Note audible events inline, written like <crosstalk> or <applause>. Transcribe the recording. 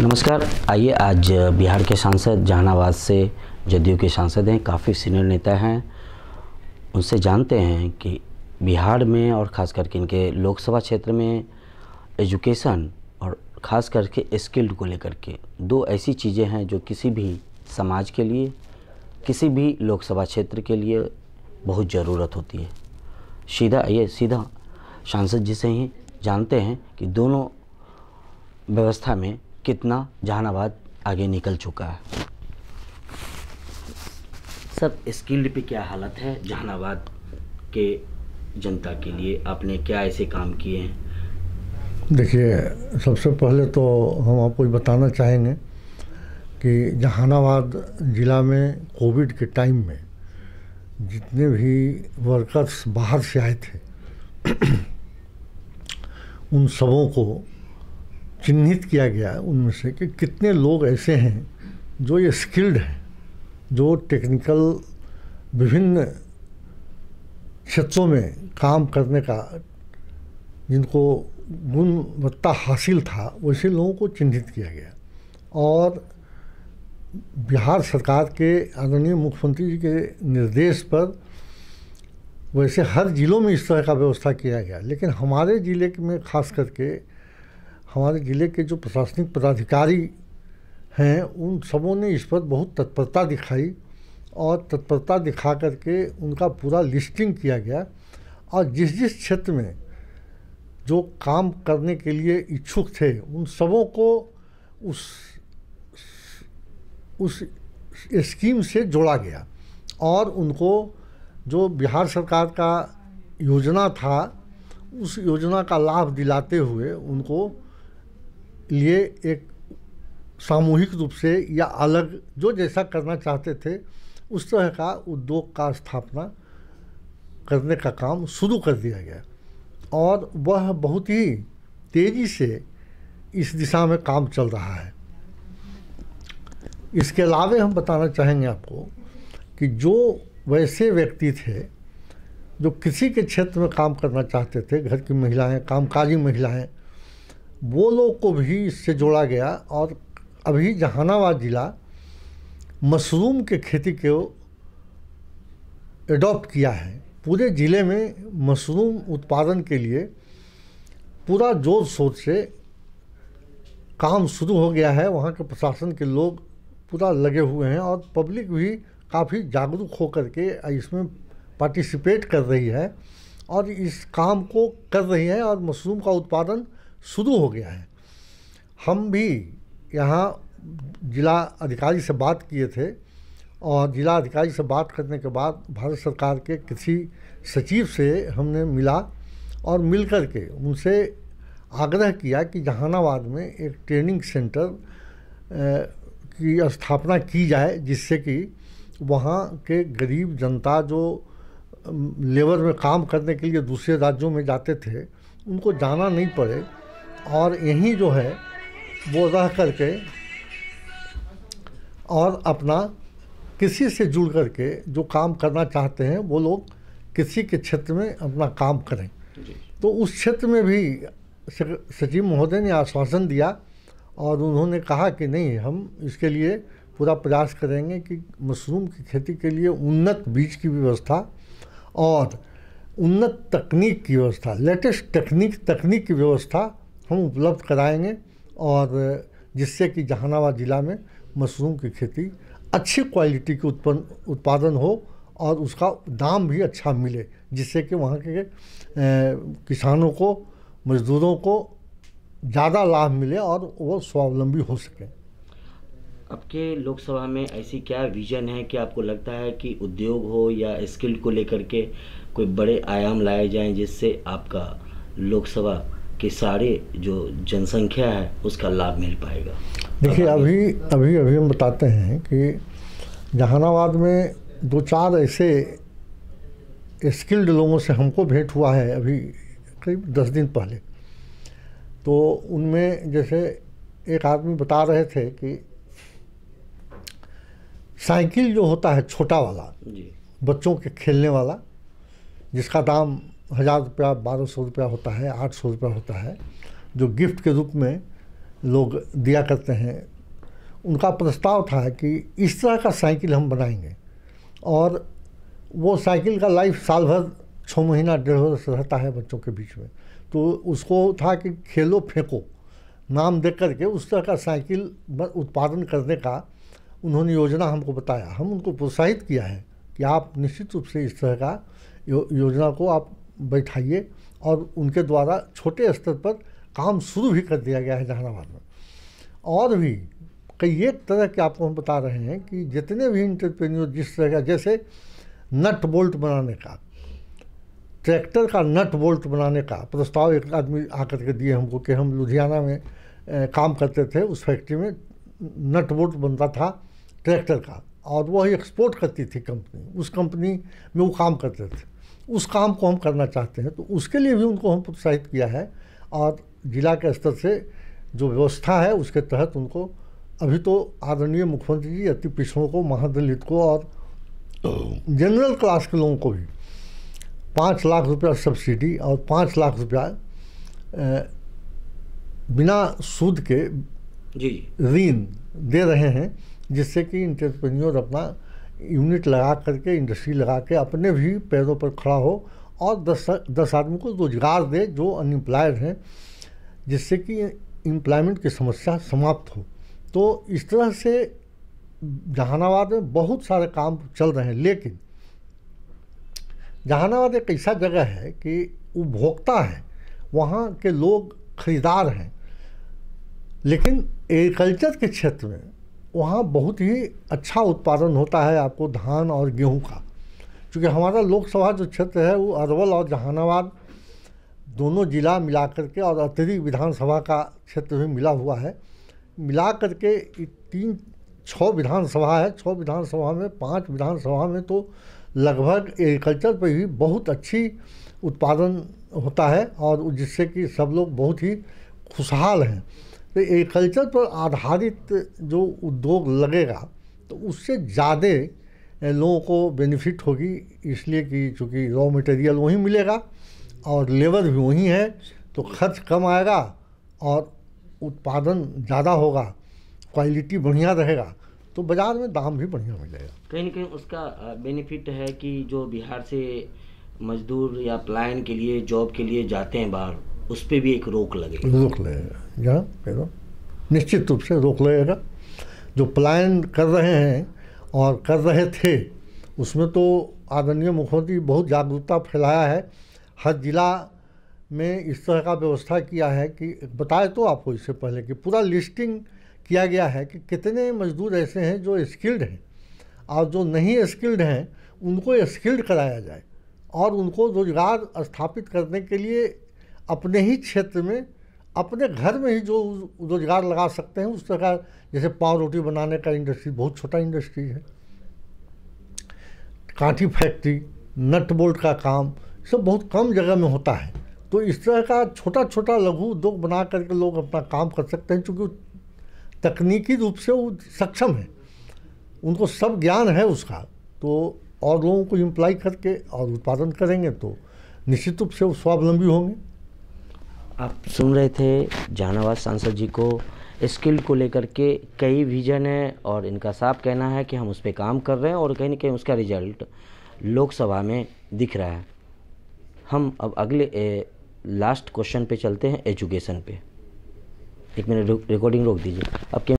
नमस्कार आइए आज बिहार के सांसद जहानाबाद से जदयू के सांसद हैं काफ़ी सीनियर नेता हैं उनसे जानते हैं कि बिहार में और ख़ास करके इनके लोकसभा क्षेत्र में एजुकेशन और ख़ास करके स्किल्ड को लेकर के दो ऐसी चीज़ें हैं जो किसी भी समाज के लिए किसी भी लोकसभा क्षेत्र के लिए बहुत ज़रूरत होती है सीधा ये सीधा सांसद जी से ही जानते हैं कि दोनों व्यवस्था में कितना जहानाबाद आगे निकल चुका है सब स्किल्ड पे क्या हालत है जहानाबाद के जनता के लिए आपने क्या ऐसे काम किए हैं देखिए सबसे पहले तो हम आपको बताना चाहेंगे कि जहानाबाद ज़िला में कोविड के टाइम में जितने भी वर्कर्स बाहर से आए थे <clears throat> उन सबों को चिन्हित किया गया उनमें से कि कितने लोग ऐसे हैं जो ये स्किल्ड हैं जो टेक्निकल विभिन्न क्षेत्रों में काम करने का जिनको गुणवत्ता हासिल था वैसे लोगों को चिन्हित किया गया और बिहार सरकार के आदरणीय मुख्यमंत्री जी के निर्देश पर वैसे हर ज़िलों में इस तरह का व्यवस्था किया गया लेकिन हमारे ज़िले में ख़ास करके हमारे ज़िले के जो प्रशासनिक पदाधिकारी हैं उन सबों ने इस पर बहुत तत्परता दिखाई और तत्परता दिखा करके उनका पूरा लिस्टिंग किया गया और जिस जिस क्षेत्र में जो काम करने के लिए इच्छुक थे उन सबों को उस उस स्कीम से जोड़ा गया और उनको जो बिहार सरकार का योजना था उस योजना का लाभ दिलाते हुए उनको लिए एक सामूहिक रूप से या अलग जो जैसा करना चाहते थे उस तरह का उद्योग का स्थापना करने का काम शुरू कर दिया गया और वह बहुत ही तेज़ी से इस दिशा में काम चल रहा है इसके अलावा हम बताना चाहेंगे आपको कि जो वैसे व्यक्ति थे जो किसी के क्षेत्र में काम करना चाहते थे घर की महिलाएं कामकाजी महिलाएं वो लोग को भी इससे जोड़ा गया और अभी जहानाबाद ज़िला मशरूम के खेती को एडॉप्ट किया है पूरे ज़िले में मशरूम उत्पादन के लिए पूरा जोर शोर से काम शुरू हो गया है वहाँ के प्रशासन के लोग पूरा लगे हुए हैं और पब्लिक भी काफ़ी जागरूक होकर के इसमें पार्टिसिपेट कर रही है और इस काम को कर रही है और मशरूम का उत्पादन शुरू हो गया है हम भी यहाँ जिला अधिकारी से बात किए थे और जिला अधिकारी से बात करने के बाद भारत सरकार के कृषि सचिव से हमने मिला और मिल कर के उनसे आग्रह किया कि जहानाबाद में एक ट्रेनिंग सेंटर की स्थापना की जाए जिससे कि वहाँ के गरीब जनता जो लेबर में काम करने के लिए दूसरे राज्यों में जाते थे उनको जाना नहीं पड़े और यहीं जो है वो रह कर के और अपना किसी से जुड़ कर के जो काम करना चाहते हैं वो लोग किसी के क्षेत्र में अपना काम करें तो उस क्षेत्र में भी सचिव महोदय ने आश्वासन दिया और उन्होंने कहा कि नहीं हम इसके लिए पूरा प्रयास करेंगे कि मशरूम की खेती के लिए उन्नत बीज की व्यवस्था और उन्नत तकनीक की व्यवस्था लेटेस्ट तकनीक तकनीक की व्यवस्था हम उपलब्ध कराएंगे और जिससे कि जहानाबाद ज़िला में मशरूम की खेती अच्छी क्वालिटी के उत्पन्न उत्पादन हो और उसका दाम भी अच्छा मिले जिससे कि वहाँ के किसानों को मज़दूरों को ज़्यादा लाभ मिले और वो स्वावलंबी हो सकें आपके लोकसभा में ऐसी क्या विजन है कि आपको लगता है कि उद्योग हो या स्किल को लेकर के कोई बड़े आयाम लाए जाएं जिससे आपका लोकसभा कि सारे जो जनसंख्या है उसका लाभ मिल पाएगा देखिए अभी अभी अभी हम बताते हैं कि जहानाबाद में दो चार ऐसे स्किल्ड लोगों से हमको भेंट हुआ है अभी करीब दस दिन पहले तो उनमें जैसे एक आदमी बता रहे थे कि साइकिल जो होता है छोटा वाला बच्चों के खेलने वाला जिसका दाम हज़ार रुपया बारह सौ रुपया होता है आठ सौ रुपया होता है जो गिफ्ट के रूप में लोग दिया करते हैं उनका प्रस्ताव था कि इस तरह का साइकिल हम बनाएंगे और वो साइकिल का लाइफ साल भर छः महीना डेढ़ वर्ष रहता है बच्चों के बीच में तो उसको था कि खेलो फेंको नाम देख करके उस तरह का साइकिल उत्पादन करने का उन्होंने योजना हमको बताया हम उनको प्रोत्साहित किया है कि आप निश्चित रूप से इस तरह का यो, योजना को आप बैठाइए और उनके द्वारा छोटे स्तर पर काम शुरू भी कर दिया गया है जहानाबाद में और भी कई एक तरह के आपको हम बता रहे हैं कि जितने भी इंटरप्रेन्योर जिस तरह का जैसे नट बोल्ट बनाने का ट्रैक्टर का नट बोल्ट बनाने का प्रस्ताव एक आदमी आकर के दिए हमको कि हम लुधियाना में काम करते थे उस फैक्ट्री में नट बोल्ट बनता था ट्रैक्टर का और वही एक्सपोर्ट करती थी कंपनी उस कंपनी में वो काम करते थे उस काम को हम करना चाहते हैं तो उसके लिए भी उनको हम प्रोत्साहित किया है और जिला के स्तर से जो व्यवस्था है उसके तहत उनको अभी तो आदरणीय मुख्यमंत्री जी अति पिछड़ों को महादलित को और जनरल क्लास के लोगों को भी पाँच लाख रुपया सब्सिडी और पाँच लाख रुपया बिना सूद के ऋण दे रहे हैं जिससे कि इंटरप्रेन्योर अपना यूनिट लगा करके इंडस्ट्री लगा के अपने भी पैरों पर खड़ा हो और दस दस आदमी को रोजगार दे जो अनएम्प्लॉयड हैं जिससे कि एम्प्लॉयमेंट की समस्या समाप्त हो तो इस तरह से जहानाबाद में बहुत सारे काम चल रहे हैं लेकिन जहानाबाद एक ऐसा जगह है कि उपभोक्ता है वहाँ के लोग खरीदार हैं लेकिन एग्रीकल्चर के क्षेत्र में वहाँ बहुत ही अच्छा उत्पादन होता है आपको धान और गेहूँ का क्योंकि हमारा लोकसभा जो क्षेत्र है वो अरवल और जहानाबाद दोनों जिला मिला करके और अतिरिक्त विधानसभा का क्षेत्र भी मिला हुआ है मिला करके तीन छः विधानसभा है छः विधानसभा में पांच विधानसभा में तो लगभग एग्रीकल्चर पर ही बहुत अच्छी उत्पादन होता है और जिससे कि सब लोग बहुत ही खुशहाल हैं तो एग्रीकल्चर पर आधारित जो उद्योग लगेगा तो उससे ज़्यादा लोगों को बेनिफिट होगी इसलिए कि चूँकि रॉ मटेरियल वहीं मिलेगा और लेबर भी वहीं है तो खर्च कम आएगा और उत्पादन ज़्यादा होगा क्वालिटी बढ़िया रहेगा तो बाज़ार में दाम भी बढ़िया मिलेगा कहीं ना कहीं उसका बेनिफिट है कि जो बिहार से मजदूर या प्लान के लिए जॉब के लिए जाते हैं बाहर उस पर भी एक रोक लगे रोक लगेगा जहाँ निश्चित रूप से रोक लगेगा जो प्लान कर रहे हैं और कर रहे थे उसमें तो आदरणीय मुख्यमंत्री बहुत जागरूकता फैलाया है हर जिला में इस तरह का व्यवस्था किया है कि बताए तो आपको इससे पहले कि पूरा लिस्टिंग किया गया है कि कितने मजदूर ऐसे हैं जो स्किल्ड हैं और जो नहीं स्किल्ड हैं उनको स्किल्ड कराया जाए और उनको रोज़गार स्थापित करने के लिए अपने ही क्षेत्र में अपने घर में ही जो रोजगार लगा सकते हैं उस प्रकार जैसे पाव रोटी बनाने का इंडस्ट्री बहुत छोटा इंडस्ट्री है कांठी फैक्ट्री नट बोल्ट का काम सब बहुत कम जगह में होता है तो इस तरह का छोटा छोटा लघु उद्योग बना करके लोग अपना काम कर सकते हैं चूँकि तकनीकी रूप से वो सक्षम है उनको सब ज्ञान है उसका तो और लोगों को इम्प्लाई करके और उत्पादन करेंगे तो निश्चित रूप से वो स्वावलंबी होंगे आप सुन रहे थे जहानाबाद सांसद जी को स्किल को लेकर के कई विजन है और इनका साफ कहना है कि हम उस पर काम कर रहे हैं और कहीं ना कहीं उसका रिजल्ट लोकसभा में दिख रहा है हम अब अगले ए, लास्ट क्वेश्चन पे चलते हैं एजुकेशन पे एक मिनट रिकॉर्डिंग रोक दीजिए अब